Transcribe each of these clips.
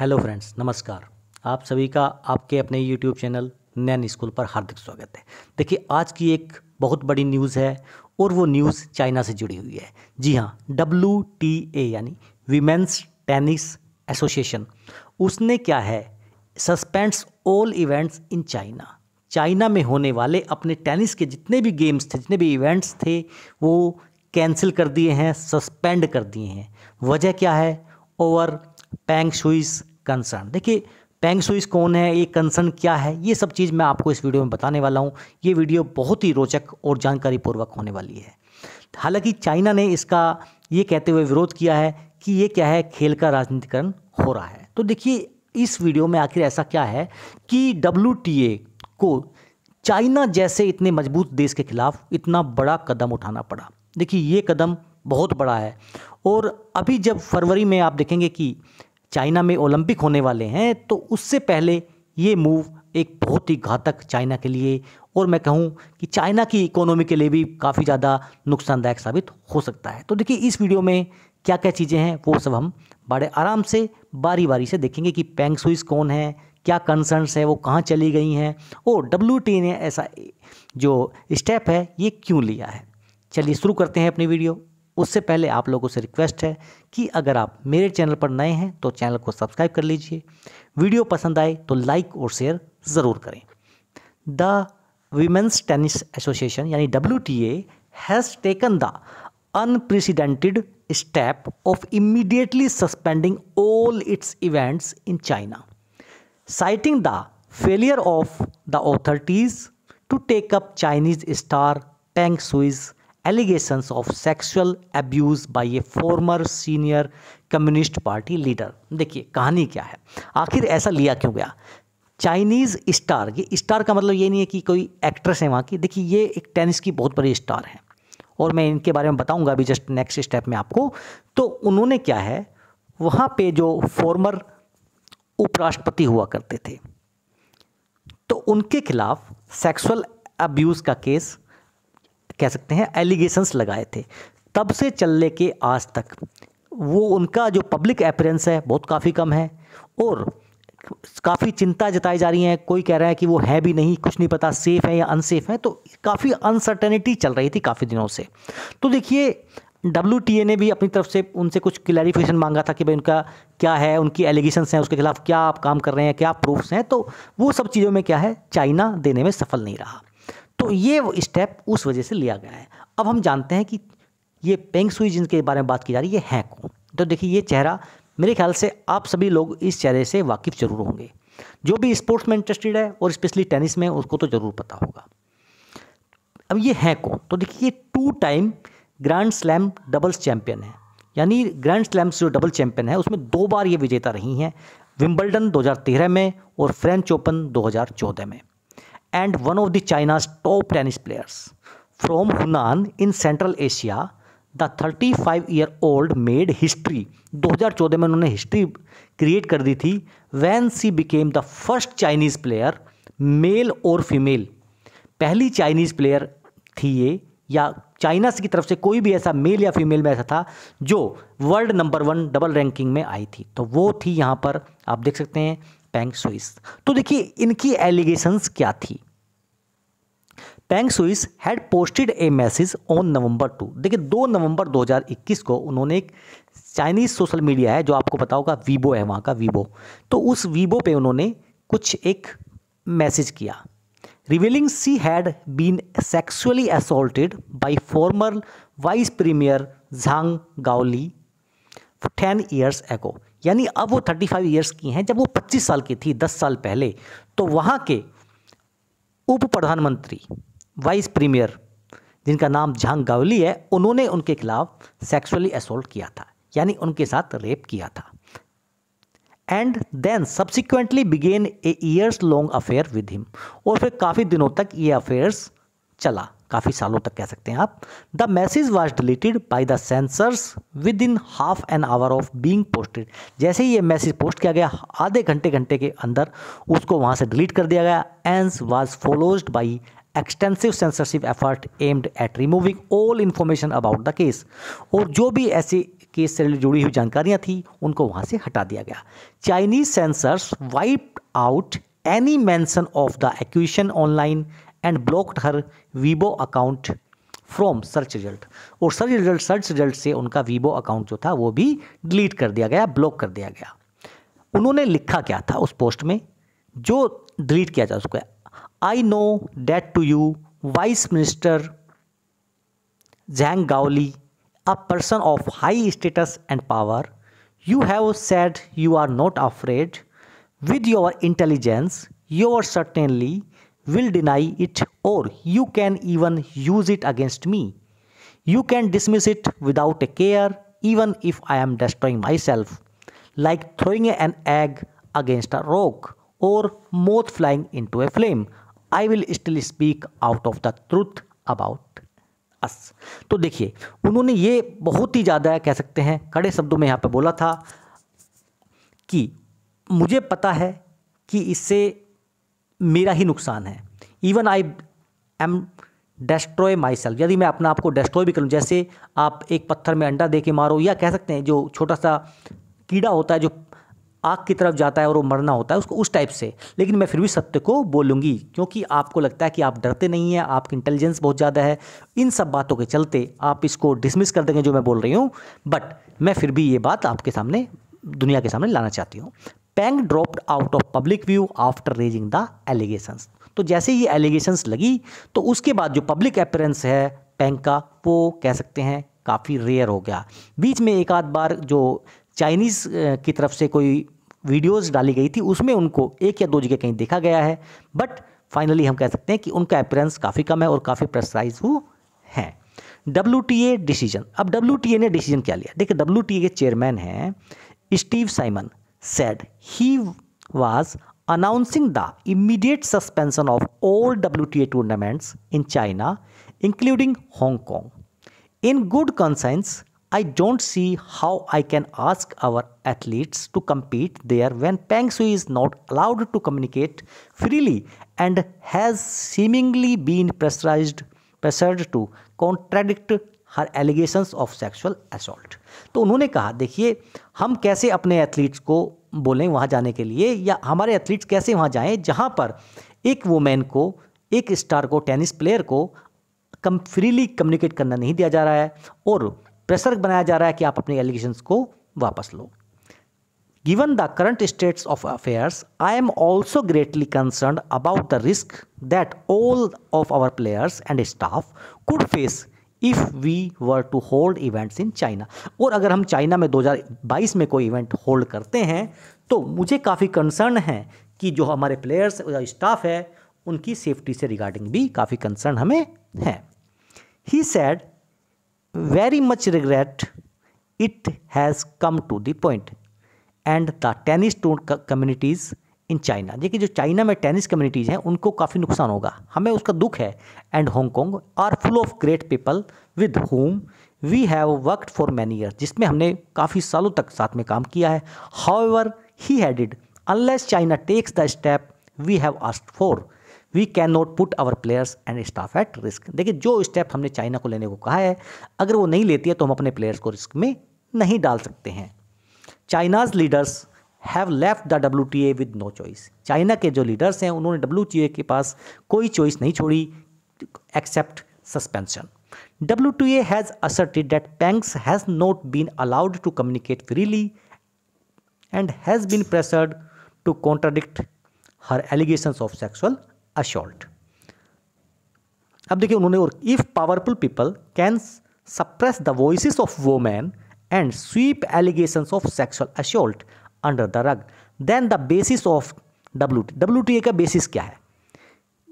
Hello friends नमस्कार आप सभी का आपके अपने यूट्यूब चैनल नैन स्कूल पर हार्दिक स्वागत है देखिए आज की एक बहुत बड़ी न्यूज़ है और वो न्यूज़ चाइना से जुड़ी हुई है जी हाँ डब्ल्यू टी ए यानी वीमेंस टेनिस एसोसिएशन उसने क्या है suspends all events in China China में होने वाले अपने टेनिस के जितने भी गेम्स थे जितने भी इवेंट्स थे वो कैंसिल कर दिए हैं सस्पेंड कर दिए हैं वजह क्या है ओवर पैंग शुइस कंसर्न देखिए पैंग सुइस कौन है ये कंसर्न क्या है ये सब चीज़ मैं आपको इस वीडियो में बताने वाला हूँ ये वीडियो बहुत ही रोचक और जानकारी पूर्वक होने वाली है हालांकि चाइना ने इसका ये कहते हुए विरोध किया है कि ये क्या है खेल का राजनीतिकरण हो रहा है तो देखिए इस वीडियो में आखिर ऐसा क्या है कि डब्ल्यू को चाइना जैसे इतने मजबूत देश के खिलाफ इतना बड़ा कदम उठाना पड़ा देखिए ये कदम बहुत बड़ा है और अभी जब फरवरी में आप देखेंगे कि चाइना में ओलंपिक होने वाले हैं तो उससे पहले ये मूव एक बहुत ही घातक चाइना के लिए और मैं कहूँ कि चाइना की इकोनॉमी के लिए भी काफ़ी ज़्यादा नुकसानदायक साबित हो सकता है तो देखिए इस वीडियो में क्या क्या चीज़ें हैं वो सब हम बड़े आराम से बारी बारी से देखेंगे कि पैंग सुइस कौन है क्या कंसर्नस है वो कहाँ चली गई हैं और डब्ल्यू ने ऐसा जो स्टेप है ये क्यों लिया है चलिए शुरू करते हैं अपनी वीडियो उससे पहले आप लोगों से रिक्वेस्ट है कि अगर आप मेरे चैनल पर नए हैं तो चैनल को सब्सक्राइब कर लीजिए वीडियो पसंद आए तो लाइक और शेयर ज़रूर करें द वीमेंस टेनिस एसोसिएशन यानी W T A has taken the unprecedented step of immediately suspending all its events in China citing the failure of the authorities to take up Chinese star Peng Shuai's allegations of sexual abuse by a former senior communist party leader देखिए कहानी क्या है आखिर ऐसा लिया क्यों गया Chinese star ये स्टार का मतलब ये नहीं है कि कोई एक्ट्रेस है वहाँ की देखिए ये एक टेनिस की बहुत बड़ी स्टार है और मैं इनके बारे में बताऊंगा अभी जस्ट नेक्स्ट स्टेप में आपको तो उन्होंने क्या है वहाँ पे जो फॉर्मर उपराष्ट्रपति हुआ करते थे तो उनके खिलाफ सेक्सुअल अब्यूज़ का केस कह सकते हैं एलिगेशंस लगाए थे तब से चलने के आज तक वो उनका जो पब्लिक अपेरेंस है बहुत काफ़ी कम है और काफ़ी चिंता जताई जा रही है कोई कह रहा है कि वो है भी नहीं कुछ नहीं पता सेफ़ है या अनसेफ़ है तो काफ़ी अनसर्टेनिटी चल रही थी काफ़ी दिनों से तो देखिए डब्ल्यू ने भी अपनी तरफ से उनसे कुछ क्लैरिफिकेशन मांगा था कि भाई उनका क्या है उनकी एलिगेशन हैं उसके खिलाफ क्या आप काम कर रहे हैं क्या प्रूफ्स हैं तो वो सब चीज़ों में क्या है चाइना देने में सफल नहीं रहा तो ये स्टेप उस वजह से लिया गया है अब हम जानते हैं कि ये पेंग सुई जिनके बारे में बात की जा रही है ये हैं कौन तो देखिए ये चेहरा मेरे ख्याल से आप सभी लोग इस चेहरे से वाकिफ़ जरूर होंगे जो भी स्पोर्ट्स में इंटरेस्टेड है और स्पेशली टेनिस में उसको तो ज़रूर पता होगा अब ये हैं कौन तो देखिए ये two time grand slam doubles champion है यानी ग्रैंड स्लैम्स जो डबल चैंपियन है उसमें दो बार ये विजेता रही हैं विम्बलडन 2013 में और फ्रेंच ओपन 2014 में and one of the China's top tennis players from Hunan in central Asia the thirty five year old made history 2014 में उन्होंने हिस्ट्री क्रिएट कर दी थी when she became the first Chinese player male और female पहली Chinese player थी ये या चाइना की तरफ से कोई भी ऐसा मेल या फीमेल में ऐसा था जो world number one double ranking में आई थी तो वो थी यहाँ पर आप देख सकते हैं पैंग सुइस तो देखिए इनकी एलिगेशंस क्या थी Peng Shuai had posted a message on November two देखिए दो नवंबर 2021 को उन्होंने एक चाइनीज़ सोशल मीडिया है जो आपको बताओ का वीबो है वहाँ का वीबो तो उस वीबो पे उन्होंने कुछ एक मैसेज किया revealing she had been sexually assaulted by former vice premier Zhang Gaoli ten years ago यानी अब वो थर्टी फाइव ईयर्स की हैं जब वो पच्चीस साल की थी दस साल पहले तो वहाँ के उप प्रधानमंत्री वाइस प्रीमियर जिनका नाम झांग गावली है उन्होंने उनके खिलाफ सेक्सुअली असोल्ट किया था यानी उनके साथ रेप किया था and then subsequently began a years long affair with him और फिर काफ़ी दिनों तक ये अफेयर्स चला काफ़ी सालों तक कह सकते हैं आप the message was deleted by the censors within half an hour of being posted जैसे ही ये मैसेज पोस्ट किया गया आधे घंटे घंटे के अंदर उसको वहाँ से डिलीट कर दिया गया and was followed by extensive censorship effort aimed at removing all information about the case और जो भी ऐसे केस से जुड़ी हुई जानकारियाँ थी उनको वहाँ से हटा दिया गया Chinese censors wipe out any mention of the accusation online and blocked her Weibo account from search result और सर्च रिजल्ट सर्च रिजल्ट से उनका वीबो अकाउंट जो था वो भी डिलीट कर दिया गया ब्लॉक कर दिया गया उन्होंने लिखा क्या था उस पोस्ट में जो डिलीट किया जा चुका है I know that to you vice minister Zhang Gaoli a person of high status and power you have said you are not afraid with your intelligence you are certainly will deny it or you can even use it against me. You can dismiss it without a care even if I am destroying myself, like throwing an egg against a rock or moth flying into a flame. I will still speak out of the truth about us तो देखिए उन्होंने ये बहुत ही ज़्यादा कह सकते हैं कड़े शब्दों में यहाँ पे बोला था कि मुझे पता है कि इससे मेरा ही नुकसान है even I am destroy myself यदि मैं अपना आप को डेस्ट्रॉय भी करूँ जैसे आप एक पत्थर में अंडा दे के मारो या कह सकते हैं जो छोटा सा कीड़ा होता है जो आग की तरफ जाता है और वो मरना होता है उसको उस टाइप से लेकिन मैं फिर भी सत्य को बोलूँगी क्योंकि आपको लगता है कि आप डरते नहीं हैं आपकी इंटेलिजेंस बहुत ज़्यादा है इन सब बातों के चलते आप इसको डिसमिस कर देंगे जो मैं बोल रही हूँ बट मैं फिर भी ये बात आपके सामने दुनिया के सामने लाना चाहती हूँ Peng dropped out of public view after raising the allegations तो जैसे ये एलिगेशंस लगी तो उसके बाद जो पब्लिक अपेरेंस है पैंग का वो कह सकते हैं काफ़ी रेयर हो गया बीच में एक आध बार जो चाइनीज़ की तरफ से कोई वीडियोस डाली गई थी उसमें उनको एक या दो जगह कहीं देखा गया है बट फाइनली हम कह सकते हैं कि उनका अपेरेंस काफ़ी कम है और काफ़ी प्रेसराइज वो हैं डब्ल्यू डिसीजन अब डब्ल्यू ने डिसीजन क्या लिया देखिए डब्ल्यू के चेयरमैन हैं Steve Simon said he was announcing the immediate suspension of all WTA tournaments in China, including Hong Kong. In good conscience, I don't see how I can ask our athletes to compete there when Peng Shui is not allowed to communicate freely and has seemingly been pressurized, pressured to contradict her allegations of sexual assault तो उन्होंने कहा देखिए हम कैसे अपने athletes को बोलें वहाँ जाने के लिए या हमारे एथलीट्स कैसे वहाँ जाएं जहाँ पर एक वोमेन को एक स्टार को टेनिस प्लेयर को कम फ्रीली कम्युनिकेट करना नहीं दिया जा रहा है और प्रेशर बनाया जा रहा है कि आप अपने एलिगेशंस को वापस लो given the current states of affairs I am also greatly concern about the risk that all of our players and staff could face if we were to hold events in China और अगर हम China में 2022 में कोई event hold करते हैं तो मुझे काफ़ी कंसर्न है कि जो हमारे प्लेयर्स या स्टाफ है उनकी सेफ्टी से रिगार्डिंग भी काफ़ी कंसर्न हमें है he said very much regret it has come to the point and the tennis to communities in China देखिए जो चाइना में टेनिस कम्युनिटीज़ हैं उनको काफ़ी नुकसान होगा हमें उसका दुख है and Hong Kong are full of great people with whom we have worked for many year जिसमें हमने काफ़ी सालों तक साथ में काम किया है however he added unless China takes the step we have asked for we can not put our players and staff at risk देखिए जो स्टेप हमने चाइना को लेने को कहा है अगर वो नहीं लेती है तो हम अपने प्लेयर्स को रिस्क में नहीं डाल सकते हैं China's leaders have left the W T A with no choice China के जो लीडर्स हैं उन्होंने डब्ल्यू टी ए के पास कोई चॉइस नहीं छोड़ी except suspension W T A has asserted that Peng's has not been allowed to communicate freely and has been pressured to contradict her allegation of sexual assault अब देखिए उन्होंने और if powerful people can suppress the voice of woman and sweep allegation of sexual assault under the rug then the basis of W T W T A का basis क्या है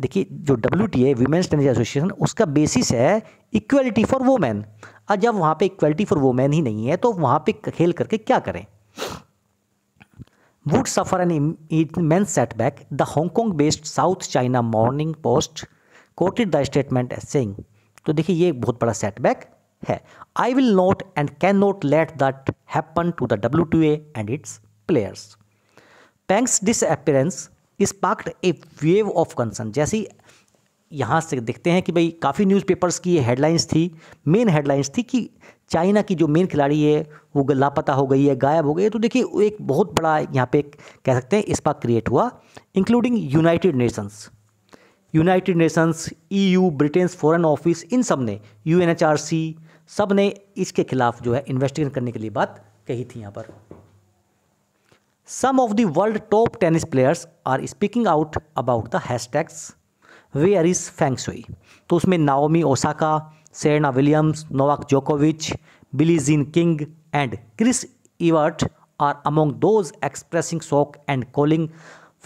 देखिए जो W T ए women's tennis association उसका basis है equality for women और जब वहाँ पे इक्वलिटी फॉर वोमेन ही नहीं है तो वहाँ पे खेल करके क्या करें would suffer an immense setback the Hong Kong based South China Morning Post quoted the statement as saying तो देखिए ये एक बहुत बड़ा सेटबैक है I will not and can not let that happen to the W T A and its players Peng's disappearance has sparked a wave of concern जैसे यहाँ से देखते हैं कि भाई काफ़ी न्यूज़पेपर्स की ये हेडलाइंस थी मेन हेडलाइंस थी कि चाइना की जो मेन खिलाड़ी है वो लापता हो गई है गायब हो गई है तो देखिए एक बहुत बड़ा यहाँ पे कह सकते हैं इस पार्क क्रिएट हुआ including United Nations United Nations EU Britain foreign office इन सब ने यू सब ने इसके खिलाफ जो है इन्वेस्टिगेशन करने के लिए बात कही थी यहाँ पर Some of the world top tennis players are speaking out about the hashtags where is Peng's हुई तो उसमें Naomi Osaka Serena Williams Novak जोकोविच Billie Jean King and Chris Evert are among those expressing shock and calling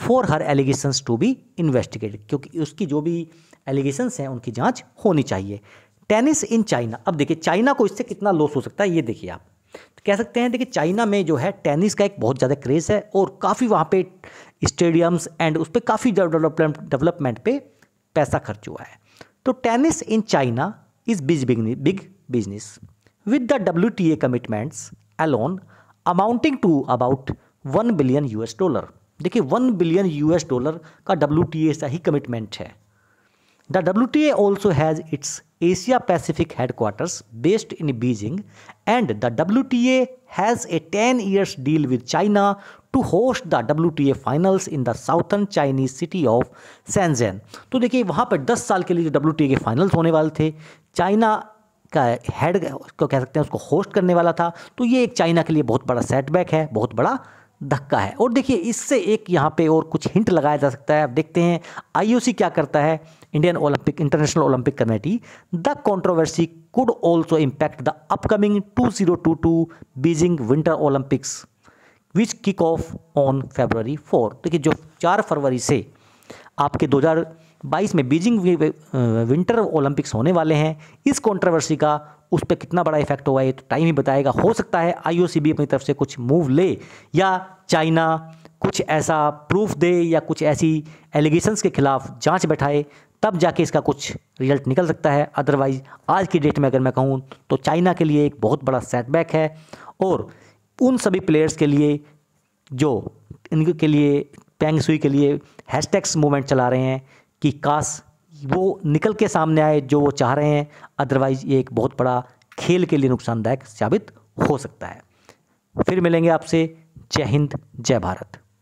for her allegations to be investigated क्योंकि उसकी जो भी allegations हैं उनकी जांच होनी चाहिए टेनिस इन चाइना अब देखिए चाइना को इससे कितना लॉस हो सकता है ये देखिए आप कह सकते हैं देखिए चाइना में जो है टेनिस का एक बहुत ज़्यादा क्रेज़ है और काफ़ी वहाँ पे स्टेडियम्स एंड उस पर काफ़ी डेवलपमेंट पे पैसा खर्च हुआ है तो tennis in China is big big business with the W T A commitments alone amounting to about one billion U S dollar देखिए one billion U S dollar का डब्ल्यू टी ए का ही कमिटमेंट है the W T A also has its Asia Pacific headquarters based in Beijing and the the T has a ten years deal with China to host the W T A finals in the southern Chinese city of Shenzhen तो देखिए वहाँ पर 10 साल के लिए जो W T ए के finals होने वाले थे चाइना का हेड को कह सकते हैं उसको होस्ट करने वाला था तो ये एक चाइना के लिए बहुत बड़ा सेटबैक है बहुत बड़ा धक्का है और देखिए इससे एक यहाँ पे और कुछ हिंट लगाया जा सकता है अब देखते हैं आईओसी क्या करता है Indian Olympic International Olympic Committee the controversy could also impact the upcoming two zero two two Beijing Winter Olympics which kick off on February four देखिए जो चार फरवरी से आपके दो हजार बाईस में बीजिंग विंटर ओलंपिक्स होने वाले हैं इस कॉन्ट्रोवर्सी का उस पर कितना बड़ा इफेक्ट हुआ ये तो टाइम ही बताएगा हो सकता है आई ओ सी भी अपनी तरफ से कुछ मूव ले या चाइना कुछ ऐसा प्रूफ दे या कुछ ऐसी एलिगेशंस के खिलाफ जांच बैठाए तब जाके इसका कुछ रिजल्ट निकल सकता है अदरवाइज आज की डेट में अगर मैं कहूँ तो चाइना के लिए एक बहुत बड़ा सेटबैक है और उन सभी प्लेयर्स के लिए जो इनके लिए पैंग सुई के लिए हैशटैग्स मूवमेंट चला रहे हैं कि काश वो निकल के सामने आए जो वो चाह रहे हैं अदरवाइज़ ये एक बहुत बड़ा खेल के लिए नुकसानदायक साबित हो सकता है फिर मिलेंगे आपसे जय हिंद जय भारत